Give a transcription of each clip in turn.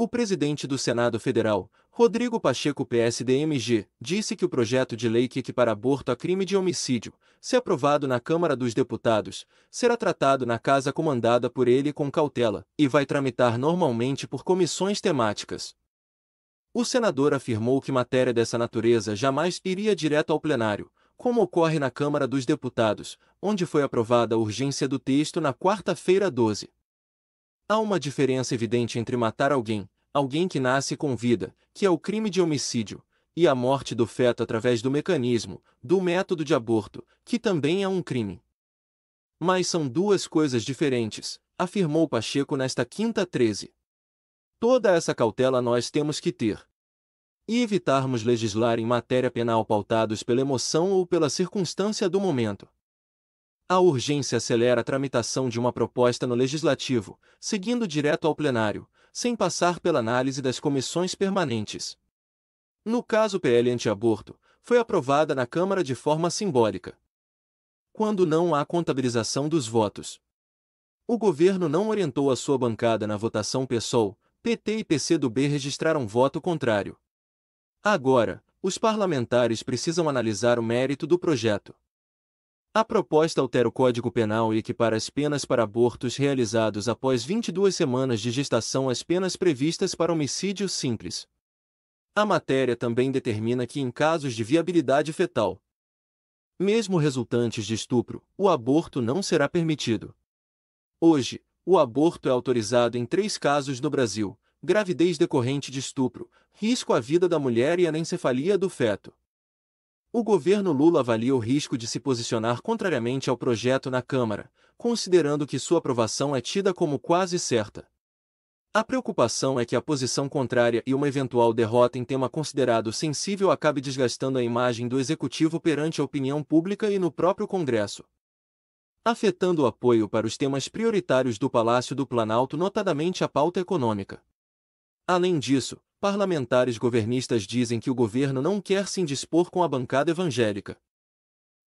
O presidente do Senado Federal, Rodrigo Pacheco PSDMG, disse que o projeto de lei que equipara aborto a crime de homicídio, se aprovado na Câmara dos Deputados, será tratado na casa comandada por ele com cautela e vai tramitar normalmente por comissões temáticas. O senador afirmou que matéria dessa natureza jamais iria direto ao plenário, como ocorre na Câmara dos Deputados, onde foi aprovada a urgência do texto na quarta-feira 12. Há uma diferença evidente entre matar alguém, alguém que nasce com vida, que é o crime de homicídio, e a morte do feto através do mecanismo, do método de aborto, que também é um crime. Mas são duas coisas diferentes, afirmou Pacheco nesta quinta 13. Toda essa cautela nós temos que ter. E evitarmos legislar em matéria penal pautados pela emoção ou pela circunstância do momento. A urgência acelera a tramitação de uma proposta no legislativo, seguindo direto ao plenário, sem passar pela análise das comissões permanentes. No caso PL anti-aborto, foi aprovada na Câmara de forma simbólica. Quando não há contabilização dos votos. O governo não orientou a sua bancada na votação PSOL, PT e PCdoB registraram voto contrário. Agora, os parlamentares precisam analisar o mérito do projeto. A proposta altera o Código Penal e equipara as penas para abortos realizados após 22 semanas de gestação às penas previstas para homicídio simples. A matéria também determina que, em casos de viabilidade fetal, mesmo resultantes de estupro, o aborto não será permitido. Hoje, o aborto é autorizado em três casos no Brasil: gravidez decorrente de estupro, risco à vida da mulher e anencefalia do feto. O governo Lula avalia o risco de se posicionar contrariamente ao projeto na Câmara, considerando que sua aprovação é tida como quase certa. A preocupação é que a posição contrária e uma eventual derrota em tema considerado sensível acabe desgastando a imagem do executivo perante a opinião pública e no próprio Congresso, afetando o apoio para os temas prioritários do Palácio do Planalto, notadamente a pauta econômica. Além disso, parlamentares governistas dizem que o governo não quer se indispor com a bancada evangélica,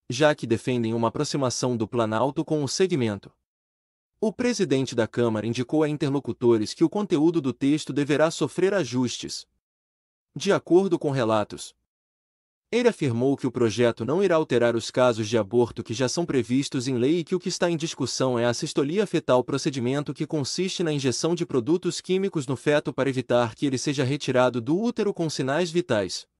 já que defendem uma aproximação do Planalto com o segmento. O presidente da Câmara indicou a interlocutores que o conteúdo do texto deverá sofrer ajustes. De acordo com relatos, ele afirmou que o projeto não irá alterar os casos de aborto que já são previstos em lei e que o que está em discussão é a sistolia fetal, procedimento que consiste na injeção de produtos químicos no feto para evitar que ele seja retirado do útero com sinais vitais.